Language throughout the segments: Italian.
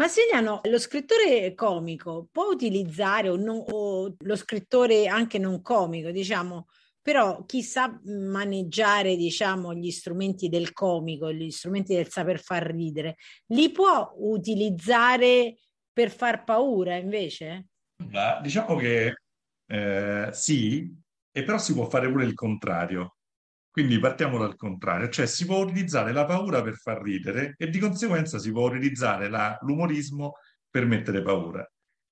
Massiliano, lo scrittore comico può utilizzare o, non, o lo scrittore anche non comico, diciamo, però chi sa maneggiare diciamo, gli strumenti del comico, gli strumenti del saper far ridere, li può utilizzare per far paura invece? Ma, diciamo che eh, sì, e però si può fare pure il contrario. Quindi partiamo dal contrario, cioè si può utilizzare la paura per far ridere e di conseguenza si può utilizzare la, l'umorismo per mettere paura.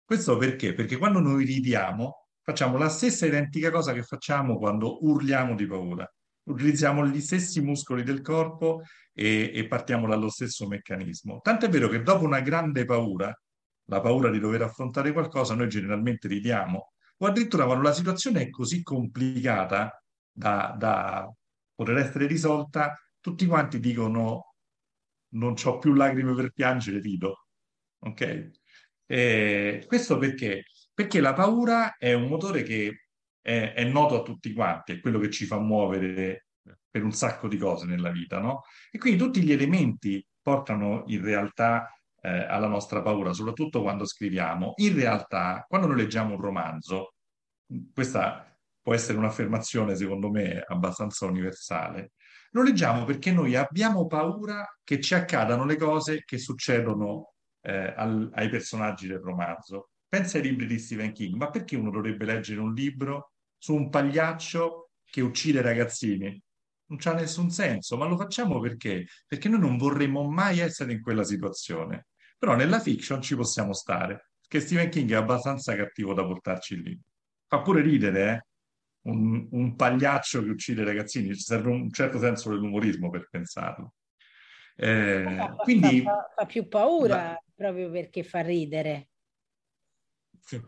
Questo perché? Perché quando noi ridiamo facciamo la stessa identica cosa che facciamo quando urliamo di paura. Utilizziamo gli stessi muscoli del corpo e, e partiamo dallo stesso meccanismo. Tant'è vero che dopo una grande paura, la paura di dover affrontare qualcosa, noi generalmente ridiamo. O addirittura quando la situazione è così complicata da, da poter essere risolta, tutti quanti dicono non ho più lacrime per piangere, rido. Ok? E questo perché? Perché la paura è un motore che è, è, noto a tutti quanti, è quello che ci fa muovere per un sacco di cose nella vita, no? E quindi tutti gli elementi portano in realtà eh, alla nostra paura, soprattutto quando scriviamo. In realtà, quando noi leggiamo un romanzo, questa può essere un'affermazione, secondo me, abbastanza universale. Lo leggiamo perché noi abbiamo paura che ci accadano le cose che succedono eh, al, ai personaggi del romanzo. Pensa ai libri di Stephen King, ma perché uno dovrebbe leggere un libro su un pagliaccio che uccide ragazzini? Non c'ha nessun senso, ma lo facciamo perché? Perché noi non vorremmo mai essere in quella situazione. Però nella fiction ci possiamo stare, perché Stephen King è abbastanza cattivo da portarci lì. Fa pure ridere, eh? un, un pagliaccio che uccide i ragazzini, ci serve un certo senso dell'umorismo per pensarlo. Eh, quindi, fa, fa, più paura ma, proprio perché fa ridere.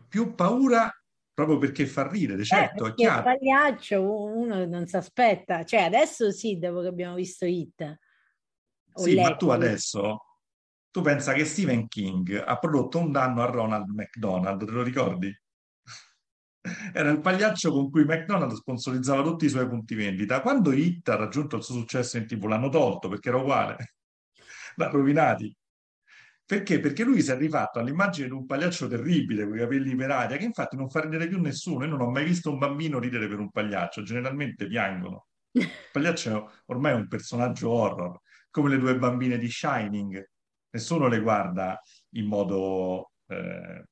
Più paura proprio perché fa ridere, eh, certo, eh, è chiaro. Il pagliaccio uno non si aspetta, cioè adesso sì, dopo che abbiamo visto It. Sì, ma tu adesso, tu pensa che Stephen King ha prodotto un danno a Ronald McDonald, te lo ricordi? Era il pagliaccio con cui McDonald's sponsorizzava tutti i suoi punti vendita. Quando Hit ha raggiunto il suo successo in tv l'hanno tolto perché era uguale. l'ha rovinati. Perché? Perché lui si è rifatto all'immagine di un pagliaccio terribile con i capelli per aria, che infatti non fa ridere più nessuno. Io non ho mai visto un bambino ridere per un pagliaccio, generalmente piangono. Il pagliaccio ormai è un personaggio horror, come le due bambine di Shining. Nessuno le guarda in modo eh,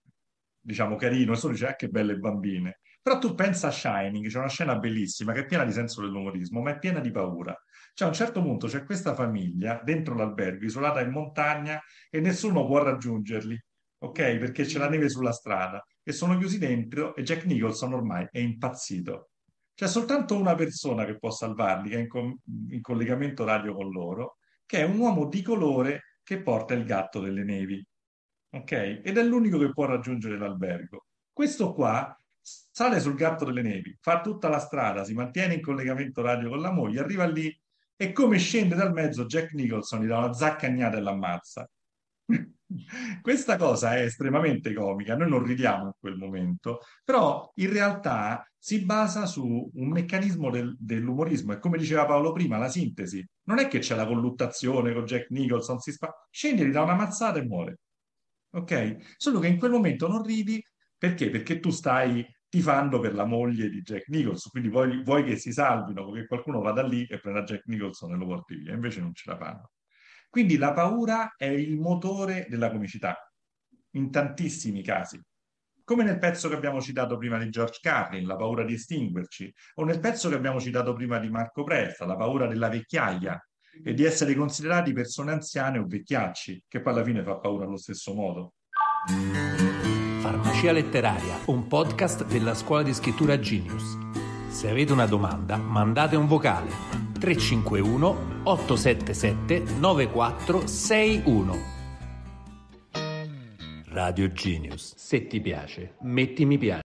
diciamo, carino, e solo dice, ah, che belle bambine. Però tu pensa a Shining, c'è una scena bellissima che è piena di senso dell'umorismo, ma è piena di paura. Cioè, a un certo punto c'è questa famiglia dentro l'albergo, isolata in montagna, e nessuno può raggiungerli, ok? Perché c'è la neve sulla strada, e sono chiusi dentro, e Jack Nicholson ormai è impazzito. C'è soltanto una persona che può salvarli, che è in, com- in collegamento radio con loro, che è un uomo di colore che porta il gatto delle nevi ok? Ed è l'unico che può raggiungere l'albergo. Questo qua sale sul gatto delle nevi, fa tutta la strada, si mantiene in collegamento radio con la moglie, arriva lì e come scende dal mezzo Jack Nicholson gli dà una zaccagnata e l'ammazza. Questa cosa è estremamente comica, noi non ridiamo in quel momento, però in realtà si basa su un meccanismo del, dell'umorismo e come diceva Paolo prima, la sintesi. Non è che c'è la colluttazione con Jack Nicholson, si spa- scende, gli dà una mazzata e muore ok? Solo che in quel momento non ridi perché? Perché tu stai tifando per la moglie di Jack Nicholson, quindi vuoi, vuoi che si salvino, che qualcuno vada lì e prenda Jack Nicholson e lo porti via, invece non ce la fanno. Quindi la paura è il motore della comicità, in tantissimi casi. Come nel pezzo che abbiamo citato prima di George Carlin, la paura di estinguerci, o nel pezzo che abbiamo citato prima di Marco Presta, la paura della vecchiaia e di essere considerati persone anziane o vecchiacci, che poi alla fine fa paura allo stesso modo. Farmacia letteraria, un podcast della scuola di scrittura Genius. Se avete una domanda, mandate un vocale 351 877 9461. Radio Genius. Se ti piace, metti mi piace.